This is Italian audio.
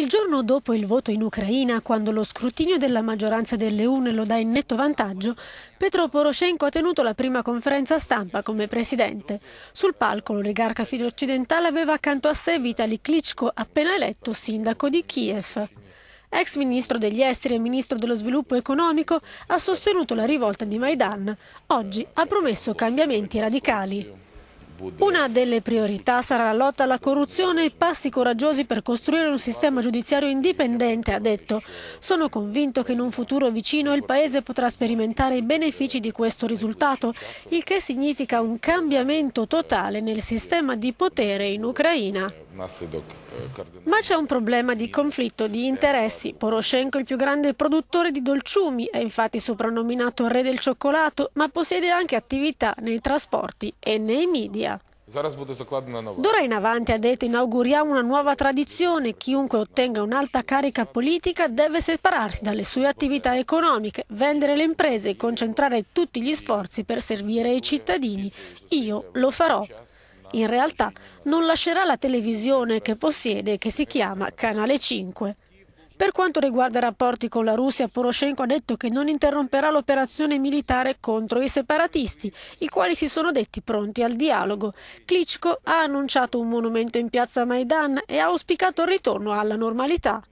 Il giorno dopo il voto in Ucraina, quando lo scrutinio della maggioranza delle urne lo dà in netto vantaggio, Petro Poroshenko ha tenuto la prima conferenza stampa come presidente. Sul palco l'oligarca filo-occidentale aveva accanto a sé Vitali Klitschko, appena eletto sindaco di Kiev. Ex ministro degli esteri e ministro dello sviluppo economico, ha sostenuto la rivolta di Maidan. Oggi ha promesso cambiamenti radicali. Una delle priorità sarà la lotta alla corruzione e passi coraggiosi per costruire un sistema giudiziario indipendente, ha detto. Sono convinto che in un futuro vicino il Paese potrà sperimentare i benefici di questo risultato, il che significa un cambiamento totale nel sistema di potere in Ucraina. Eh, ma c'è un problema di conflitto di interessi. Poroshenko, è il più grande produttore di dolciumi, è infatti soprannominato re del cioccolato, ma possiede anche attività nei trasporti e nei media. D'ora in avanti, ha detto, inauguriamo una nuova tradizione. Chiunque ottenga un'alta carica politica deve separarsi dalle sue attività economiche, vendere le imprese e concentrare tutti gli sforzi per servire i cittadini. Io lo farò in realtà non lascerà la televisione che possiede, che si chiama Canale 5. Per quanto riguarda i rapporti con la Russia, Poroshenko ha detto che non interromperà l'operazione militare contro i separatisti, i quali si sono detti pronti al dialogo. Klitschko ha annunciato un monumento in piazza Maidan e ha auspicato il ritorno alla normalità.